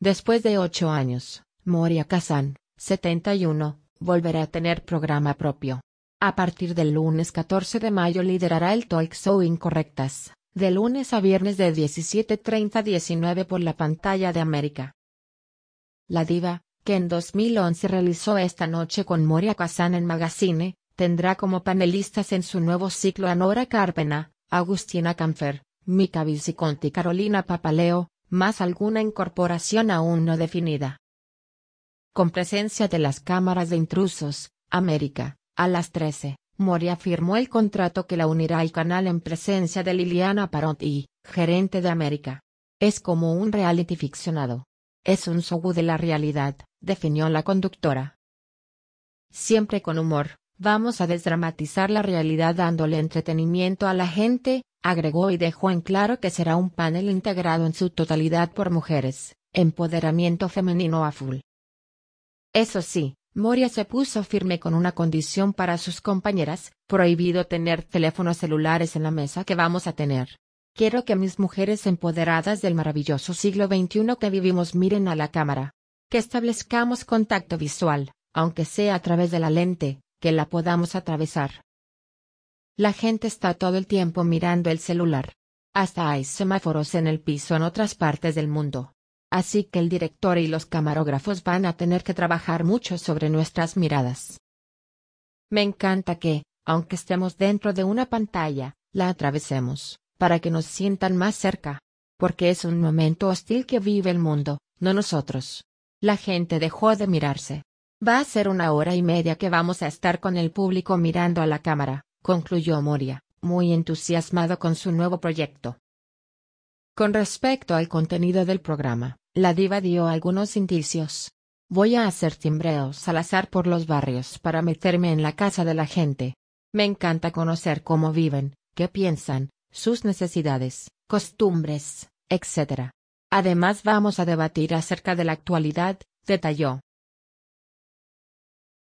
Después de ocho años, Moria Kazan, 71, volverá a tener programa propio. A partir del lunes 14 de mayo liderará el Talk Show Incorrectas, de lunes a viernes de 17.30 a 19 por la pantalla de América. La diva, que en 2011 realizó esta noche con Moria Kazan en Magazine, tendrá como panelistas en su nuevo ciclo a Nora Carpena, Agustina Canfer, Mica Viziconte y Carolina Papaleo, más alguna incorporación aún no definida. Con presencia de las cámaras de intrusos, América, a las 13, Moria firmó el contrato que la unirá al canal en presencia de Liliana y, gerente de América. Es como un reality ficcionado. Es un show de la realidad, definió la conductora. Siempre con humor, Vamos a desdramatizar la realidad dándole entretenimiento a la gente, agregó y dejó en claro que será un panel integrado en su totalidad por mujeres, empoderamiento femenino a full. Eso sí, Moria se puso firme con una condición para sus compañeras, prohibido tener teléfonos celulares en la mesa que vamos a tener. Quiero que mis mujeres empoderadas del maravilloso siglo XXI que vivimos miren a la cámara. Que establezcamos contacto visual, aunque sea a través de la lente, que la podamos atravesar. La gente está todo el tiempo mirando el celular. Hasta hay semáforos en el piso en otras partes del mundo. Así que el director y los camarógrafos van a tener que trabajar mucho sobre nuestras miradas. Me encanta que, aunque estemos dentro de una pantalla, la atravesemos, para que nos sientan más cerca. Porque es un momento hostil que vive el mundo, no nosotros. La gente dejó de mirarse. Va a ser una hora y media que vamos a estar con el público mirando a la cámara, concluyó Moria, muy entusiasmado con su nuevo proyecto. Con respecto al contenido del programa, la diva dio algunos indicios. Voy a hacer timbreos al azar por los barrios para meterme en la casa de la gente. Me encanta conocer cómo viven, qué piensan, sus necesidades, costumbres, etc. Además vamos a debatir acerca de la actualidad, detalló.